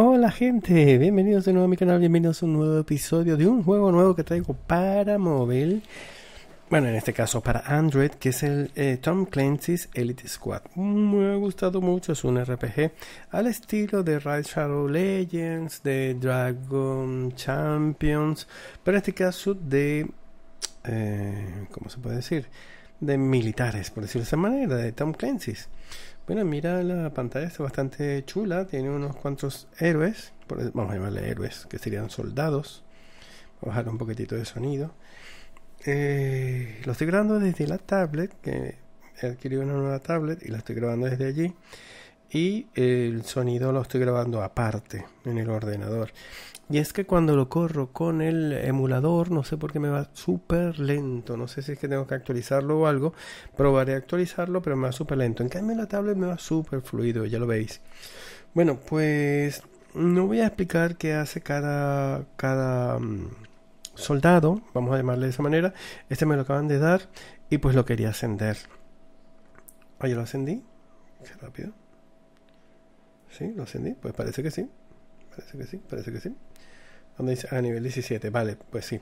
Hola gente, bienvenidos de nuevo a mi canal, bienvenidos a un nuevo episodio de un juego nuevo que traigo para móvil. Bueno, en este caso para Android, que es el eh, Tom Clancy's Elite Squad. Me ha gustado mucho, es un RPG al estilo de Rise Shadow Legends, de Dragon Champions, pero en este caso de... Eh, ¿Cómo se puede decir? De militares, por decirlo de esa manera, de Tom Clancy's. Bueno, mira, la pantalla está bastante chula. Tiene unos cuantos héroes. Vamos a llamarle héroes, que serían soldados. Voy a bajar un poquitito de sonido. Eh, lo estoy grabando desde la tablet, que he adquirido una nueva tablet y la estoy grabando desde allí. Y el sonido lo estoy grabando aparte en el ordenador. Y es que cuando lo corro con el emulador, no sé por qué me va súper lento. No sé si es que tengo que actualizarlo o algo. Probaré actualizarlo, pero me va súper lento. En cambio, en la tablet me va súper fluido, ya lo veis. Bueno, pues no voy a explicar qué hace cada, cada mm, soldado, vamos a llamarle de esa manera. Este me lo acaban de dar y pues lo quería ascender. Ahí yo lo ascendí. Qué rápido. Sí, lo ascendí. Pues parece que sí parece que sí, parece que sí. Donde dice, a ah, nivel 17, vale, pues sí.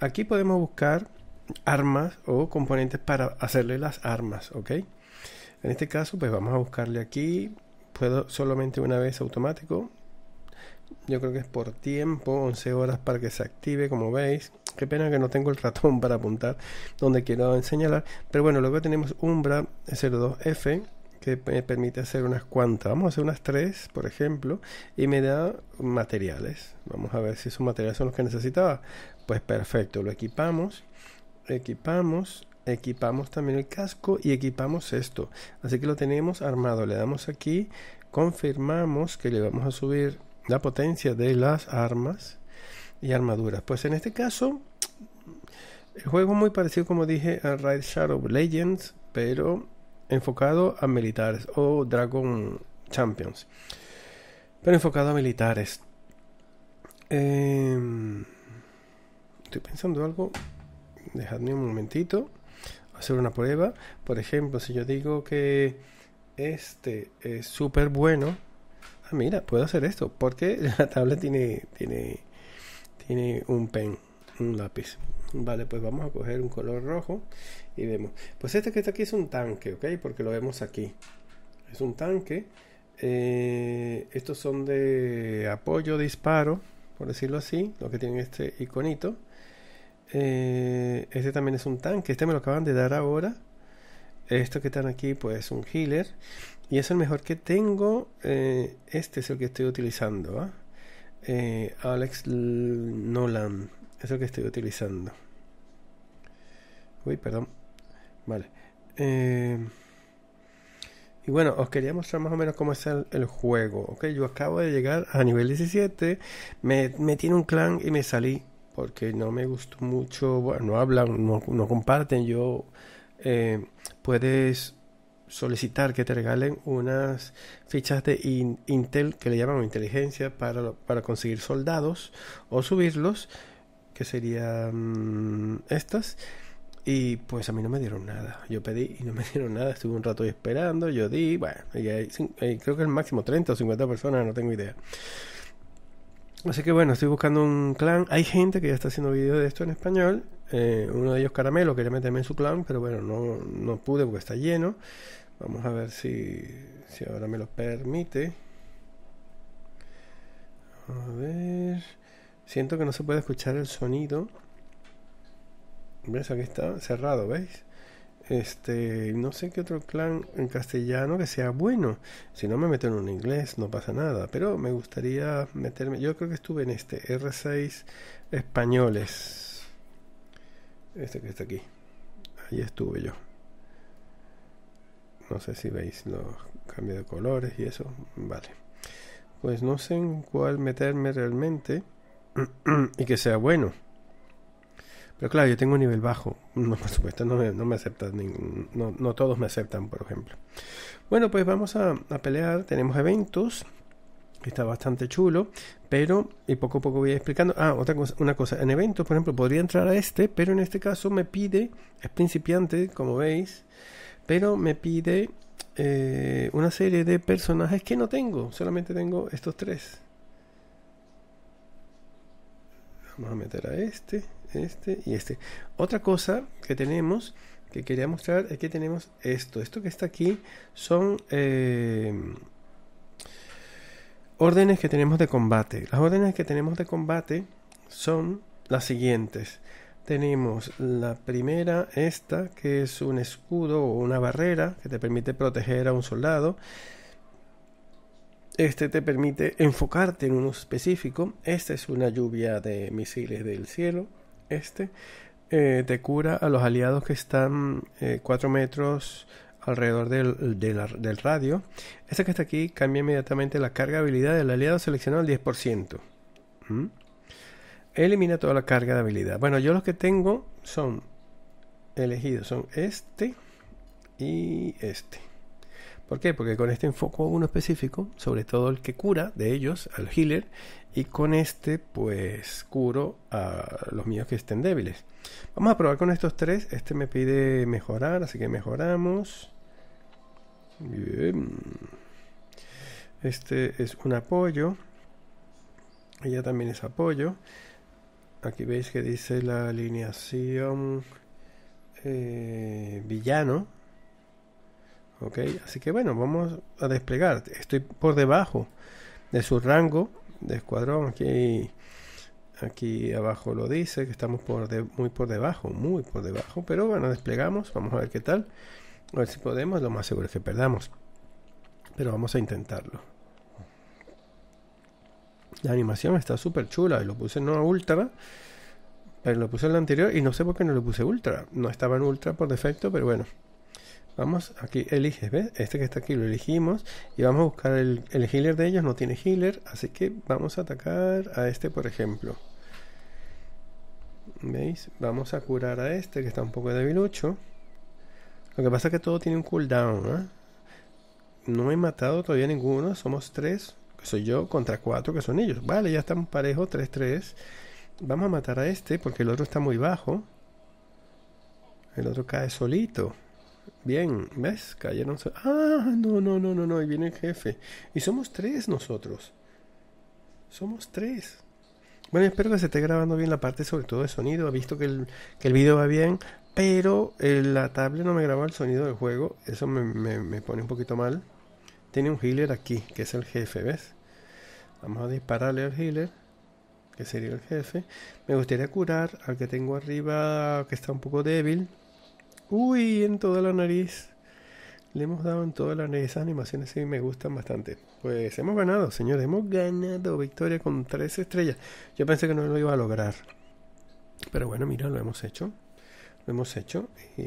Aquí podemos buscar armas o componentes para hacerle las armas, ¿ok? En este caso, pues vamos a buscarle aquí. Puedo solamente una vez automático. Yo creo que es por tiempo, 11 horas para que se active, como veis. Qué pena que no tengo el ratón para apuntar donde quiero señalar. Pero bueno, luego tenemos Umbra 02F que me permite hacer unas cuantas. Vamos a hacer unas tres, por ejemplo, y me da materiales. Vamos a ver si esos materiales son los que necesitaba. Pues perfecto, lo equipamos, equipamos, equipamos también el casco y equipamos esto. Así que lo tenemos armado, le damos aquí, confirmamos que le vamos a subir la potencia de las armas y armaduras. Pues en este caso, el juego es muy parecido, como dije, a Ride Shadow Legends, pero enfocado a militares o Dragon Champions. Pero enfocado a militares. Em, estoy pensando algo. Dejadme un momentito. Hacer una prueba. Por ejemplo, si yo digo que este es súper bueno. Ah, mira, puedo hacer esto. Porque la tabla tiene, tiene, tiene un pen, un lápiz. Vale, pues vamos a coger un color rojo y vemos. Pues este que está aquí es un tanque, ¿ok? Porque lo vemos aquí. Es un tanque. Eh, estos son de apoyo, disparo, por decirlo así, lo que tienen este iconito. Eh, este también es un tanque, este me lo acaban de dar ahora. esto que están aquí, pues es un healer. Y es el mejor que tengo. Eh, este es el que estoy utilizando. ¿ah? Alex Nolan. Es el que estoy utilizando. Uy, perdón. Vale. Eh, y bueno, os quería mostrar más o menos cómo es el, juego. Ok, yo acabo de llegar a nivel 17. Me metí en un clan y me salí. Porque no me gustó mucho. Bueno, no hablan, no, comparten. Yo eh, puedes solicitar que te regalen unas fichas de Intel que le llaman inteligencia para conseguir soldados o subirlos. Que serían mm, estas. Y pues a mí no me dieron nada. Yo pedí y no me dieron nada. Estuve un rato esperando. Yo di, bueno, y eh, creo que el máximo 30 o 50 personas, no tengo idea. Así que bueno, estoy buscando un clan. Hay gente que ya está haciendo videos de esto en español. Eh, uno de ellos, Caramelo, quería meterme en su clan, pero bueno, no, no pude porque está lleno. Vamos a ver si, si ahora me lo permite. A ver. Siento que no se puede escuchar el sonido. ¿Ves? Aquí está cerrado, ¿veis? Este, no sé qué otro clan en castellano que sea bueno. Si no me meto en un inglés, no pasa nada. Pero me gustaría meterme. Yo creo que estuve en este R6 españoles. Este que está aquí. Ahí estuve yo. No sé si veis los cambios de colores y eso. Vale. Pues no sé en cuál meterme realmente. y que sea bueno. Pero claro, yo tengo un nivel bajo. No, por supuesto, no me, aceptan no, todos me aceptan, por ejemplo. Bueno, pues vamos a, pelear. Tenemos eventos. Está bastante chulo. Pero, y poco a poco voy explicando. Ah, otra cosa, una cosa. En eventos, por ejemplo, podría entrar a este, pero en este caso me pide. Es principiante, como veis. Pero me pide eh, una serie de personajes que no tengo. Solamente tengo estos tres. Vamos a meter a este este y este. Otra cosa que tenemos que quería mostrar es que tenemos esto. Esto que está aquí son eh, órdenes que tenemos de combate. Las órdenes que tenemos de combate son las siguientes. Tenemos la primera, esta, que es un escudo o una barrera que te permite proteger a un soldado. Este te permite enfocarte en uno específico. Esta es una lluvia de misiles del cielo este eh, te cura a los aliados que están 4 eh, metros alrededor del, radio. este que está aquí cambia inmediatamente la carga de habilidad del aliado seleccionado al 10%. ¿Mm? Elimina toda la carga de habilidad. Bueno, yo los que tengo son elegidos, son este y este. ¿Por qué? Porque con este enfoque uno específico, sobre todo el que cura de ellos, al healer, y con este pues curo a los míos que estén débiles. Vamos a probar con estos tres. Este me pide mejorar, así que mejoramos. Bien. Este es un apoyo. Ella también es apoyo. Aquí veis que dice la alineación eh, villano ¿ok? Así que bueno, vamos a desplegar. Estoy por debajo de su rango de escuadrón. Aquí, aquí abajo lo dice que estamos por muy por debajo, muy por debajo. Pero bueno, desplegamos. Vamos a ver qué tal. A ver si podemos. Lo más seguro es que perdamos. Pero vamos a intentarlo. La animación está súper chula. Y lo puse no ultra. Pero lo puse en la anterior y no sé por qué no lo puse ultra. No estaba en ultra por defecto, pero bueno. Vamos aquí, eliges, ¿ves? Este que está aquí lo elegimos y vamos a buscar el, healer de ellos, no tiene healer, así que vamos a atacar a este por ejemplo. ¿Veis? Vamos a curar a este que está un poco debilucho. Lo que pasa es que todo tiene un cooldown, ¿eh? No he matado todavía ninguno, somos tres, que soy yo, contra cuatro que son ellos. Vale, ya estamos parejos, 3-3. Vamos a matar a este porque el otro está muy bajo. El otro cae solito. Bien, ¿ves? Cayeron. ah, no, no, no, no, no. Ahí viene el jefe. Y somos tres nosotros. Somos tres. Bueno, espero que se esté grabando bien la parte sobre todo de sonido. He visto que el, que el video va bien, pero eh, la tablet no me graba el sonido del juego. Eso me, me, me, pone un poquito mal. Tiene un healer aquí, que es el jefe, ¿ves? Vamos a dispararle al healer, que sería el jefe. Me gustaría curar al que tengo arriba, que está un poco débil. Uy, en toda la nariz. Le hemos dado en toda la nariz. Esas animaciones sí me gustan bastante. Pues hemos ganado, señores. Hemos ganado victoria con tres estrellas. Yo pensé que no lo iba a lograr. Pero bueno, mira, lo hemos hecho. Lo hemos hecho. Y,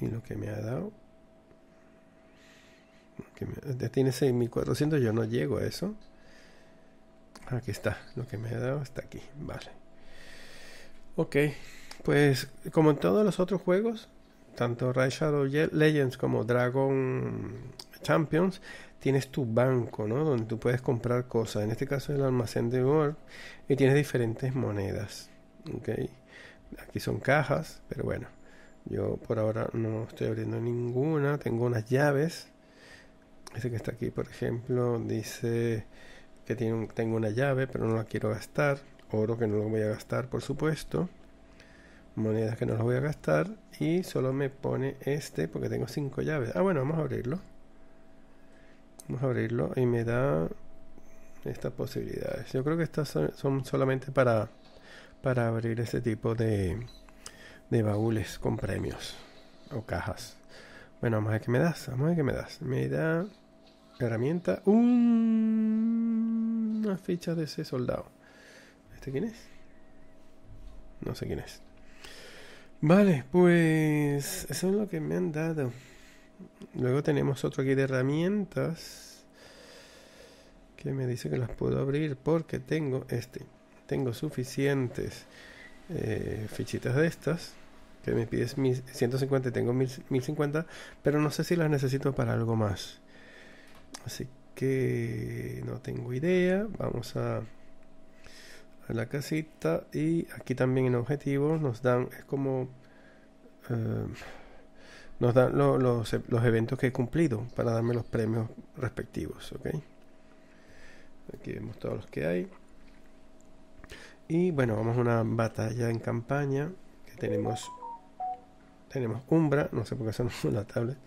y lo que me ha dado. Que me, tiene 6400. Yo no llego a eso. Aquí está. Lo que me ha dado está aquí. Vale. Ok. Pues como en todos los otros juegos, tanto Raid Shadow Legends como Dragon Champions, tienes tu banco, ¿no? Donde tú puedes comprar cosas. En este caso el almacén de World y tienes diferentes monedas. Aquí son cajas, pero bueno, yo por ahora no estoy abriendo ninguna. Tengo unas llaves. Ese que está aquí, por ejemplo, dice que tengo una llave, pero no la quiero gastar. Oro que no lo voy a gastar, por supuesto monedas que no las voy a gastar y solo me pone este porque tengo cinco llaves ah bueno vamos a abrirlo vamos a abrirlo y me da estas posibilidades yo creo que estas son, solamente para para abrir ese tipo de, de baúles con premios o cajas bueno vamos a ver qué me das vamos a ver qué me das me da herramienta una ficha de ese soldado este quién es no sé quién es Vale, pues eso es lo que me han dado. Luego tenemos otro aquí de herramientas que me dice que las puedo abrir porque tengo este. Tengo suficientes eh, fichitas de estas que me pides 150 y tengo 1050, pero no sé si las necesito para algo más. Así que no tengo idea. Vamos a la casita y aquí también en objetivos nos dan, es como... Eh, nos dan los, e, los, eventos que he cumplido para darme los premios respectivos. Aquí vemos todos los que hay. Y bueno, vamos a una batalla en campaña. Que tenemos. Tenemos Umbra. No sé por qué son la tablet.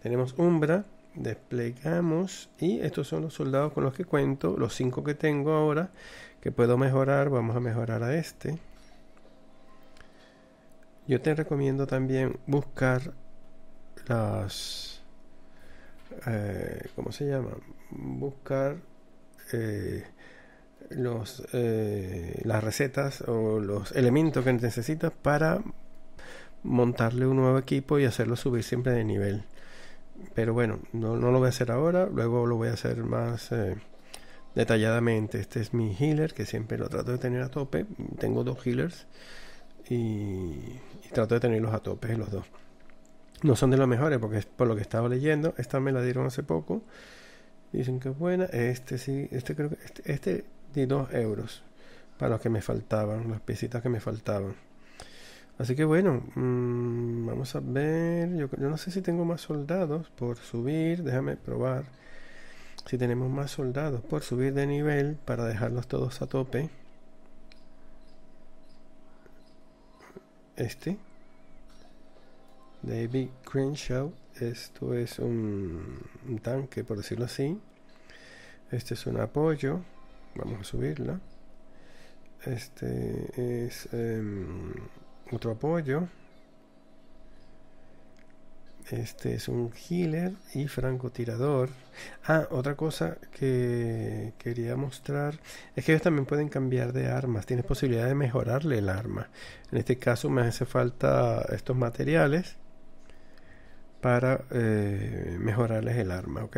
Tenemos Umbra desplegamos y estos son los soldados con los que cuento los cinco que tengo ahora que puedo mejorar vamos a mejorar a este yo te recomiendo también buscar las eh, cómo se llama buscar eh, los eh, las recetas o los elementos que necesitas para montarle un nuevo equipo y hacerlo subir siempre de nivel pero bueno, no, no, lo voy a hacer ahora, luego lo voy a hacer más eh, detalladamente. Este es mi healer, que siempre lo trato de tener a tope. Tengo dos healers y, trato de tenerlos a tope los dos. No son de los mejores porque es por lo que estaba leyendo. Esta me la dieron hace poco. Dicen que es buena. Este sí, este creo que este, este di 2 euros para los que me faltaban, las piecitas que me faltaban. Así que bueno, mm, vamos a ver. Yo, no sé si tengo más soldados por subir. Déjame probar si tenemos más soldados por subir de nivel para dejarlos todos a tope. Este. David Crenshaw. Esto es un, tanque, por decirlo así. Este es un apoyo. Vamos a subirla. Este es... Em, otro apoyo. Este es un healer y francotirador. Ah, otra cosa que quería mostrar es que ellos también pueden cambiar de armas. Tienes posibilidad de mejorarle el arma. En este caso me hace falta estos materiales para eh, mejorarles el arma, ¿ok?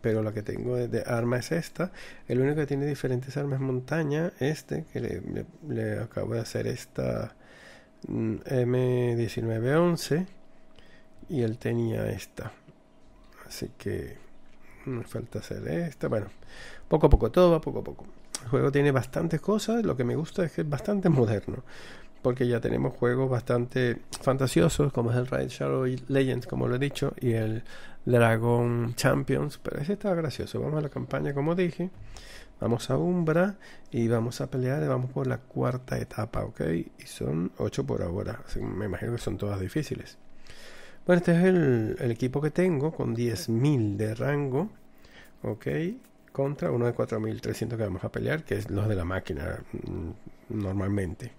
Pero la que tengo de, arma es esta. El único que tiene diferentes armas montaña. Este, que le acabo de hacer esta M1911 y él tenía esta. Así que me falta hacer esta. Bueno, poco a poco, todo va poco a poco. El juego tiene bastantes cosas. Lo que me gusta es que es bastante moderno. Porque ya tenemos juegos bastante fantasiosos, como es el Raid Shadow Legends, como lo he dicho, y el Dragon Champions. Pero ese estaba gracioso. Vamos a la campaña, como dije. Vamos a Umbra y vamos a pelear y vamos por la cuarta etapa, ¿ok? Y son 8 por ahora, me imagino que son todas difíciles. Bueno, este es el, equipo que tengo con 10.000 de rango, ¿ok? Contra uno de 4.300 que vamos a pelear, que es los de la máquina mm, normalmente.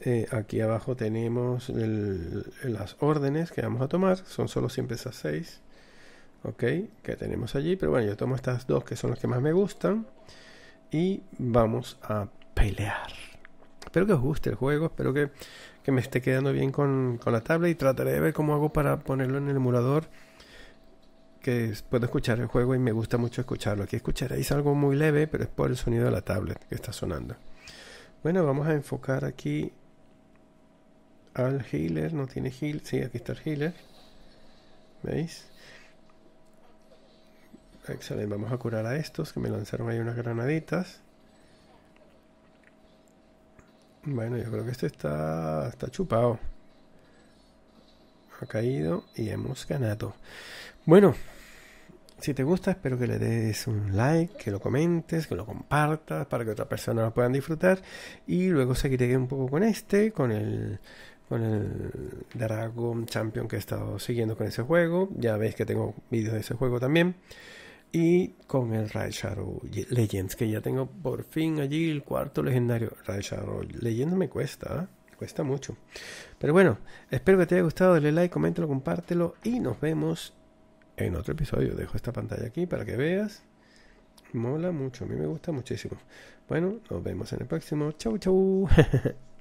Eh, aquí abajo tenemos las órdenes que vamos a tomar, son solo siempre esas 6 ok, que tenemos allí, pero bueno, yo tomo estas dos que son las que más me gustan y vamos a pelear. Espero que os guste el juego, espero que, me esté quedando bien con, con, la tablet y trataré de ver cómo hago para ponerlo en el emulador. Que puedo escuchar el juego y me gusta mucho escucharlo. Aquí escucharéis algo muy leve, pero es por el sonido de la tablet que está sonando. Bueno, vamos a enfocar aquí al healer. No tiene heal. Sí, aquí está el healer. ¿Veis? Excelente, vamos a curar a estos que me lanzaron ahí unas granaditas. Bueno, yo creo que este está, está chupado. Ha caído y hemos ganado. Bueno, si te gusta, espero que le des un like, que lo comentes, que lo compartas para que otras personas lo puedan disfrutar. Y luego seguiré un poco con este, con el con el Dragon Champion que he estado siguiendo con ese juego. Ya veis que tengo vídeos de ese juego también y con el Shadow Legends, que ya tengo por fin allí el cuarto legendario. Shadow Legends me cuesta, ¿ah? cuesta mucho. Pero bueno, espero que te haya gustado. Dale like, coméntalo, compártelo y nos vemos en otro episodio. Dejo esta pantalla aquí para que veas. Mola mucho, a mí me gusta muchísimo. Bueno, nos vemos en el próximo. Chau, chau.